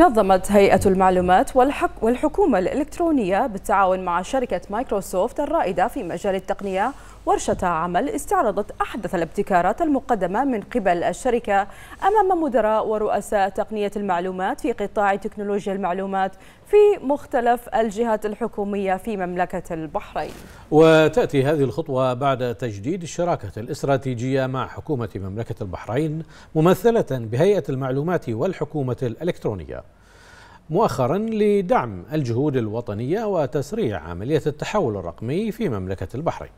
نظمت هيئة المعلومات والحكومة الإلكترونية بالتعاون مع شركة مايكروسوفت الرائدة في مجال التقنية ورشة عمل استعرضت أحدث الابتكارات المقدمة من قبل الشركة أمام مدراء ورؤساء تقنية المعلومات في قطاع تكنولوجيا المعلومات في مختلف الجهات الحكومية في مملكة البحرين وتأتي هذه الخطوة بعد تجديد الشراكة الاستراتيجية مع حكومة مملكة البحرين ممثلة بهيئة المعلومات والحكومة الإلكترونية مؤخرا لدعم الجهود الوطنية وتسريع عملية التحول الرقمي في مملكة البحرين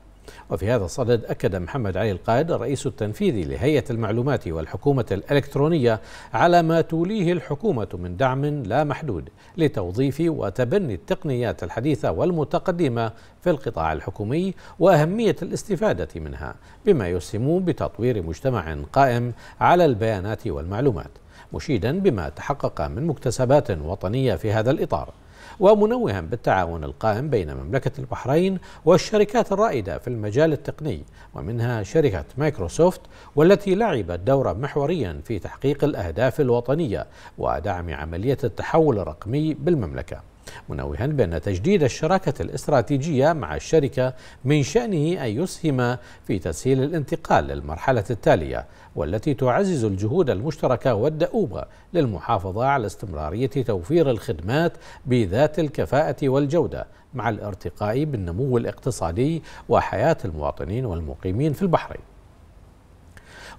وفي هذا الصدد أكد محمد علي القائد الرئيس التنفيذي لهيئة المعلومات والحكومة الإلكترونية على ما توليه الحكومة من دعم لا محدود لتوظيف وتبني التقنيات الحديثة والمتقدمة في القطاع الحكومي وأهمية الاستفادة منها بما يسهم بتطوير مجتمع قائم على البيانات والمعلومات مشيدا بما تحقق من مكتسبات وطنية في هذا الإطار ومنوها بالتعاون القائم بين مملكة البحرين والشركات الرائدة في المجال التقني ومنها شركة مايكروسوفت والتي لعبت دورا محوريا في تحقيق الأهداف الوطنية ودعم عملية التحول الرقمي بالمملكة منوها بأن تجديد الشراكة الاستراتيجية مع الشركة من شأنه أن يسهم في تسهيل الانتقال للمرحلة التالية والتي تعزز الجهود المشتركة والدؤوبة للمحافظة على استمرارية توفير الخدمات بذات الكفاءة والجودة مع الارتقاء بالنمو الاقتصادي وحياة المواطنين والمقيمين في البحرين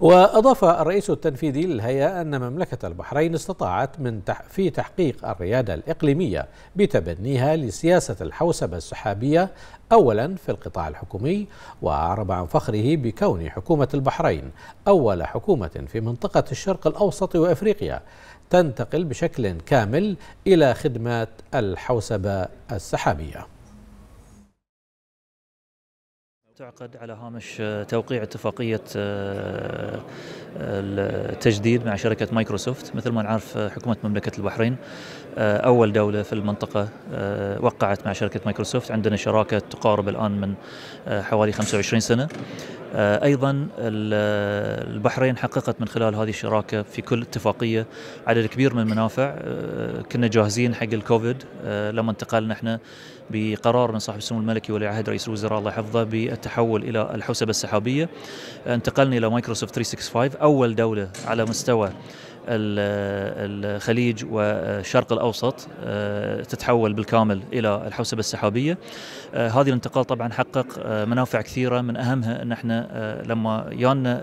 وأضاف الرئيس التنفيذي للهيئة أن مملكة البحرين استطاعت من تح في تحقيق الريادة الإقليمية بتبنيها لسياسة الحوسبة السحابية أولا في القطاع الحكومي وأعرب عن فخره بكون حكومة البحرين أول حكومة في منطقة الشرق الأوسط وأفريقيا تنتقل بشكل كامل إلى خدمات الحوسبة السحابية تعقد على هامش آه، توقيع اتفاقية آه، آه، التجديد مع شركة مايكروسوفت مثل ما نعرف حكومة مملكة البحرين أول دولة في المنطقة وقعت مع شركة مايكروسوفت عندنا شراكة تقارب الآن من حوالي 25 سنة آه، ايضا البحرين حققت من خلال هذه الشراكه في كل اتفاقيه عدد كبير من المنافع آه، كنا جاهزين حق الكوفيد آه، لما انتقلنا احنا بقرار من صاحب السمو الملكي ولي عهد رئيس الوزراء الله يحفظه بالتحول الى الحوسبه السحابيه انتقلنا الى مايكروسوفت 365 اول دوله على مستوى الخليج والشرق الأوسط آه، تتحول بالكامل إلى الحوسبة السحابية آه، هذه الانتقال طبعا حقق آه، منافع كثيرة من أهمها أن احنا لما جانا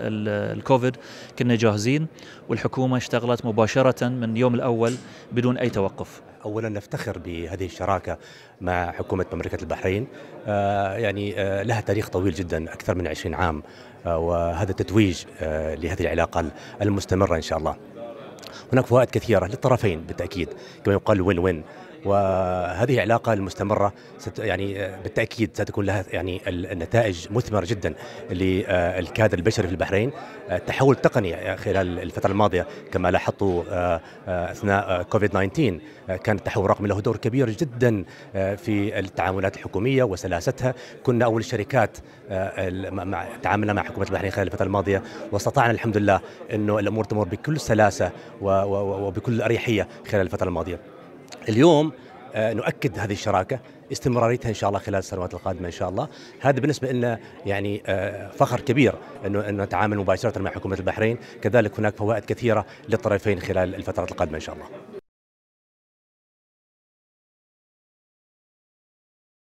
الكوفيد كنا جاهزين والحكومة اشتغلت مباشرة من يوم الأول بدون أي توقف اولا نفتخر بهذه الشراكه مع حكومه مملكه البحرين يعني لها تاريخ طويل جدا اكثر من 20 عام وهذا تتويج لهذه العلاقه المستمره ان شاء الله هناك فوائد كثيرة للطرفين بالتأكيد كما يقال وين وين وهذه العلاقه المستمره ست يعني آه، بالتاكيد ستكون لها يعني النتائج مثمره جدا للكادر آه، البشري في البحرين التحول آه، التقني خلال الفتره الماضيه كما لاحظتوا اثناء كوفيد 19 كان التحول الرقمي له دور كبير جدا في التعاملات الحكوميه وسلاستها كنا اول الشركات تعاملنا مع حكومه البحرين خلال الفتره الماضيه واستطعنا الحمد لله انه الامور تمر بكل سلاسه وبكل اريحيه خلال الفتره الماضيه اليوم آه، نؤكد هذه الشراكه استمراريتها ان شاء الله خلال السنوات القادمه ان شاء الله هذا بالنسبه لنا يعني آه، فخر كبير انه انه نتعامل مباشره مع حكومه البحرين كذلك هناك فوائد كثيره للطرفين خلال الفترات القادمه ان شاء الله